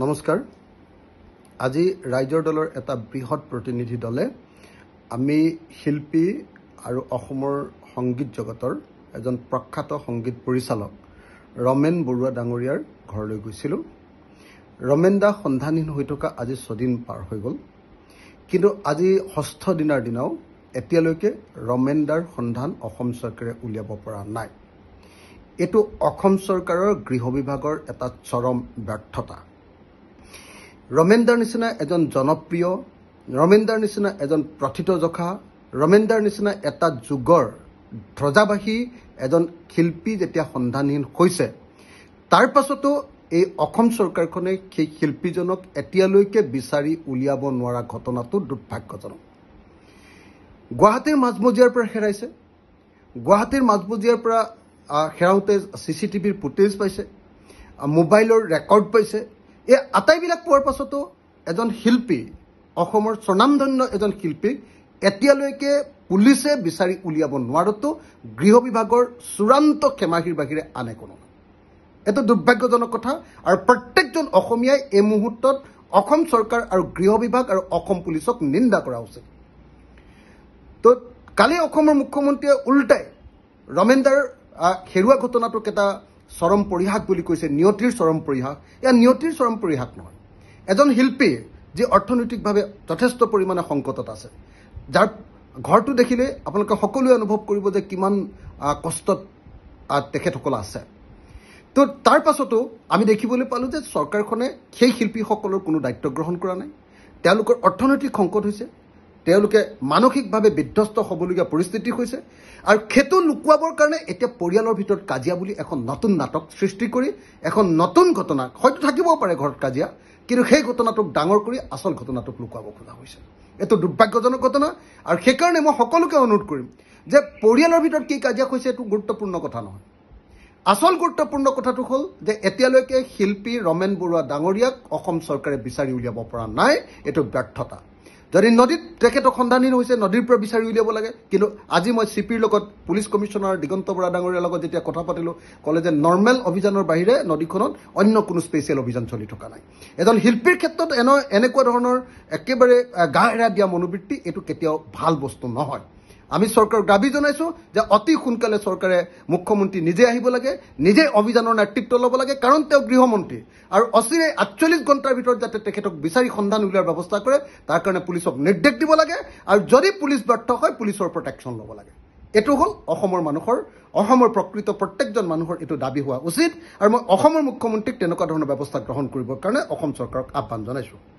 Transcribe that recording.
নমস্কাৰ আজি ৰাইজৰ দলৰ এটা বৃহৎ প্ৰতিনিধি দলে আমি শিল্পী আৰু অসমৰ সংগীত জগতৰ এজন প্ৰখ্যাত সংগীত পৰিচালক ৰমেন বৰুৱা ডাঙৰীয়াৰ ঘৰলৈ গৈছিলোঁ ৰমেন দা সন্ধানহীন হৈ থকা আজি ছদিন পাৰ হৈ গ'ল কিন্তু আজি ষষ্ঠ দিনাৰ দিনাও এতিয়ালৈকে ৰমেন দাৰ সন্ধান অসম চৰকাৰে উলিয়াব পৰা নাই এইটো অসম চৰকাৰৰ গৃহ বিভাগৰ এটা চৰম ব্যৰ্থতা ৰমেন্দ্ৰ নিচিনা এজন জনপ্ৰিয় ৰমেন্দ্ৰ নিচিনা এজন প্ৰথিত জখা ৰমেনদাৰ নিচিনা এটা যুগৰ ধ্বজাবাসী এজন শিল্পী যেতিয়া সন্ধানহীন হৈছে তাৰ পাছতো এই অসম চৰকাৰখনে সেই শিল্পীজনক এতিয়ালৈকে বিচাৰি উলিয়াব নোৱাৰা ঘটনাটো দুৰ্ভাগ্যজনক গুৱাহাটীৰ মাজমজিয়াৰ পৰা হেৰাইছে গুৱাহাটীৰ মাজমজিয়াৰ পৰা হেৰাওঁতে চি চি টিভিৰ ফুটেজ পাইছে মোবাইলৰ ৰেকৰ্ড পাইছে এই আটাইবিলাক পোৱাৰ পাছতো এজন শিল্পী অসমৰ স্বনামধন্য এজন শিল্পীক এতিয়ালৈকে পুলিচে বিচাৰি উলিয়াব নোৱাৰোতো গৃহ বিভাগৰ চূড়ান্ত খেমাহীৰ বাহিৰে আনে কোনো এইটো দুৰ্ভাগ্যজনক কথা আৰু প্ৰত্যেকজন অসমীয়াই এই মুহূৰ্তত অসম চৰকাৰ আৰু গৃহ বিভাগ আৰু অসম পুলিচক নিন্দা কৰা উচিত তো কালি অসমৰ মুখ্যমন্ত্ৰীয়ে উল্টাই ৰমেন্দাৰ হেৰুৱা ঘটনাটোক এটা চৰম পৰিহাস বুলি কৈছে নিয়তিৰ চৰম পৰিহাস এয়া নিয়তিৰ চৰম পৰিহাস নহয় এজন শিল্পী যি অৰ্থনৈতিকভাৱে যথেষ্ট পৰিমাণে সংকটত আছে যাৰ ঘৰটো দেখিলে আপোনালোকে সকলোৱে অনুভৱ কৰিব যে কিমান কষ্টত তেখেতসকল আছে তো তাৰ পাছতো আমি দেখিবলৈ পালোঁ যে চৰকাৰখনে সেই শিল্পীসকলৰ কোনো দায়িত্ব গ্ৰহণ কৰা নাই তেওঁলোকৰ অৰ্থনৈতিক সংকট হৈছে তেওঁলোকে মানসিকভাৱে বিধ্বস্ত হ'বলগীয়া পৰিস্থিতি হৈছে আৰু সেইটো লুকুৱাবৰ কাৰণে এতিয়া পৰিয়ালৰ ভিতৰত কাজিয়া বুলি এখন নতুন নাটক সৃষ্টি কৰি এখন নতুন ঘটনা হয়তো থাকিবও পাৰে ঘৰত কাজিয়া কিন্তু সেই ঘটনাটোক ডাঙৰ কৰি আচল ঘটনাটোক লুকুৱাব খোজা হৈছে এইটো দুৰ্ভাগ্যজনক ঘটনা আৰু সেইকাৰণে মই সকলোকে অনুৰোধ কৰিম যে পৰিয়ালৰ ভিতৰত কি কাজিয়া হৈছে এইটো গুৰুত্বপূৰ্ণ কথা নহয় আচল গুৰুত্বপূৰ্ণ কথাটো হ'ল যে এতিয়ালৈকে শিল্পী ৰমেন বৰুৱা ডাঙৰীয়াক অসম চৰকাৰে বিচাৰি উলিয়াব পৰা নাই এইটো ব্যৰ্থতা যদি নদীত তেখেতক সন্ধানহীন হৈছে নদীৰ পৰা বিচাৰি উলিয়াব লাগে কিন্তু আজি মই চি পিৰ লগত পুলিচ কমিশ্যনাৰ দিগন্ত বৰা ডাঙৰীয়াৰ লগত যেতিয়া কথা পাতিলোঁ ক'লে যে নৰ্মেল অভিযানৰ বাহিৰে নদীখনত অন্য কোনো স্পেচিয়েল অভিযান চলি থকা নাই এজন শিল্পীৰ ক্ষেত্ৰত এনে এনেকুৱা ধৰণৰ একেবাৰে গা এৰা দিয়া মনোবৃত্তি এইটো কেতিয়াও ভাল বস্তু নহয় আমি চৰকাৰক দাবী জনাইছোঁ যে অতি সোনকালে চৰকাৰে মুখ্যমন্ত্ৰী নিজে আহিব লাগে নিজে অভিযানৰ নেতৃত্ব ল'ব লাগে কাৰণ তেওঁ গৃহমন্ত্ৰী আৰু অচিৰে আঠচল্লিছ ঘণ্টাৰ ভিতৰত যাতে তেখেতক বিচাৰি সন্ধান উলিওৱাৰ ব্যৱস্থা কৰে তাৰ কাৰণে পুলিচক নিৰ্দেশ দিব লাগে আৰু যদি পুলিচ ব্যৰ্থ হয় পুলিচৰ প্ৰটেকশ্যন ল'ব লাগে এইটো হ'ল অসমৰ মানুহৰ অসমৰ প্ৰকৃত প্ৰত্যেকজন মানুহৰ এইটো দাবী হোৱা উচিত আৰু মই অসমৰ মুখ্যমন্ত্ৰীক তেনেকুৱা ধৰণৰ ব্যৱস্থা গ্ৰহণ কৰিবৰ কাৰণে অসম চৰকাৰক আহ্বান জনাইছোঁ